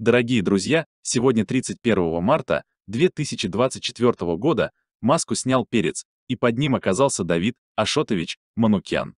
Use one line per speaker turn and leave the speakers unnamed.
Дорогие друзья, сегодня 31 марта 2024 года маску снял Перец, и под ним оказался Давид Ашотович Манукян.